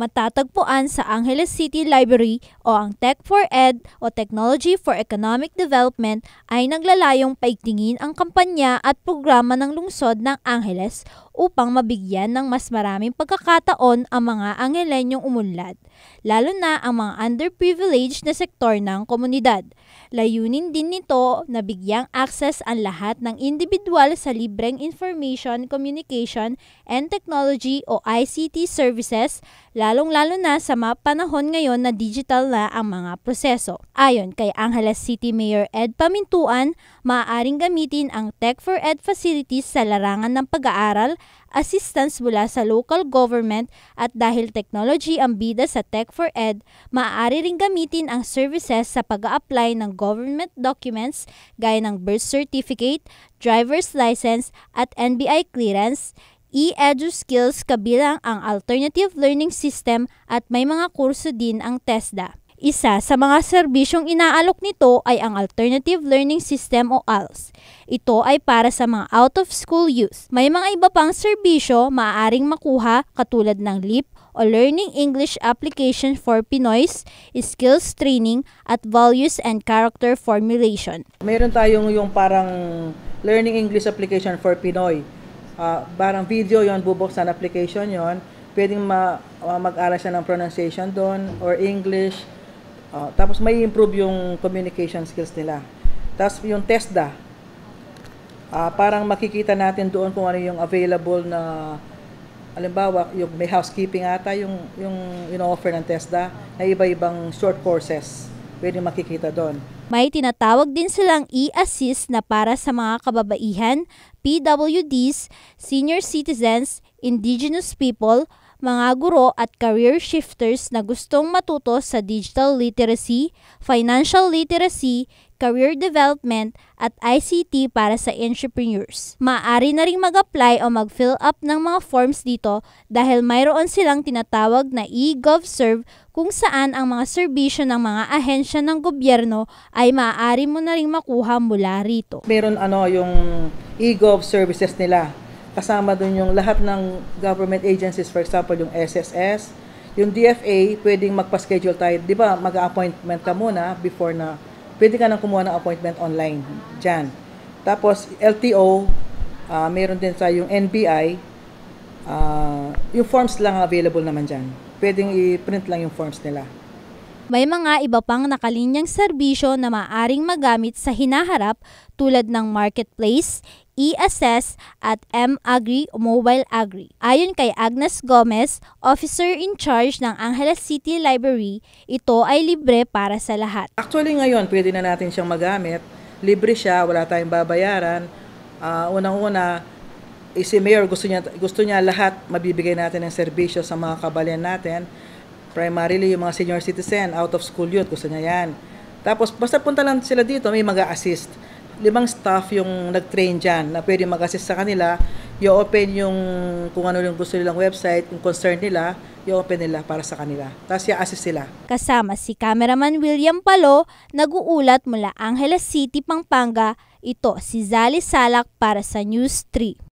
matatagpuan sa Angeles City Library o ang Tech for Ed o Technology for Economic Development ay naglalayong paigtingin ang kampanya at programa ng lungsod ng Angeles upang mabigyan ng mas maraming pagkakataon ang mga Angelenyong umunlad, lalo na ang mga underprivileged na sektor ng komunidad. Layunin din nito na bigyang access ang lahat ng individual sa libreng information, communication, and technology o ICT services, lalong-lalo na sa mga panahon ngayon na digital na ang mga proseso. Ayon kay Angeles City Mayor Ed Pamintuan, maaaring gamitin ang Tech for Ed facilities sa larangan ng pag-aaral assistance mula sa local government at dahil technology ang bida sa Tech for Ed, maaari ring gamitin ang services sa pag apply ng government documents gaya ng birth certificate, driver's license at NBI clearance, E-Edu Skills kabilang ang alternative learning system at may mga kurso din ang TESDA. Isa sa mga serbisyong inaalok nito ay ang Alternative Learning System o ALS. Ito ay para sa mga out-of-school youth. May mga iba pang serbisyo maaaring makuha katulad ng LEAP o Learning English Application for Pinoys, Skills Training, at Values and Character Formulation. Meron tayong yung parang Learning English Application for Pinoy. Uh, parang video yon bubuksan application yon pwedeng ma- ah, mag-aral siya ng pronunciation doon or English Uh, tapos may improve yung communication skills nila. Tapos yung TESDA, uh, parang makikita natin doon kung ano yung available na alimbawa, yung may housekeeping ata yung yung ino-offer ng TESDA na iba-ibang short courses. Pwede makikita doon. May tinatawag din silang e-assist na para sa mga kababaihan, PWDs, senior citizens, indigenous people, mga guro at career shifters na gustong matuto sa digital literacy, financial literacy, career development, at ICT para sa entrepreneurs. Maaari na rin mag-apply o mag-fill up ng mga forms dito dahil mayroon silang tinatawag na e-GovServe kung saan ang mga serbisyo ng mga ahensya ng gobyerno ay maaari mo na rin makuha mula rito. Meron ano yung e-Gov services nila kasama doon yung lahat ng government agencies, for example, yung SSS, yung DFA, pwedeng magpa-schedule tayo. Di ba, mag-appointment ka muna before na, pwede ka nang kumuha ng appointment online dyan. Tapos, LTO, uh, ah, meron din sa yung NBI, uh, ah, yung forms lang available naman dyan. Pwedeng i-print lang yung forms nila. May mga iba pang nakalinyang serbisyo na maaring magamit sa hinaharap tulad ng marketplace, e-assess at M-Agri o Mobile Agri. Ayon kay Agnes Gomez, officer in charge ng Angeles City Library, ito ay libre para sa lahat. Actually ngayon, pwede na natin siyang magamit. Libre siya, wala tayong babayaran. Uh, Unang-una, eh, si Mayor gusto niya, gusto niya lahat mabibigay natin ng serbisyo sa mga kabayan natin primarily yung mga senior citizen, out of school youth, gusto niya yan. Tapos basta punta lang sila dito, may mag-assist. Limang staff yung nag-train dyan na pwede mag-assist sa kanila. You open yung kung ano yung gusto nilang website, yung concern nila, you open nila para sa kanila. Tapos i-assist sila. Kasama si cameraman William Palo, nag-uulat mula Angeles City, Pampanga, ito si Zali Salak para sa News 3.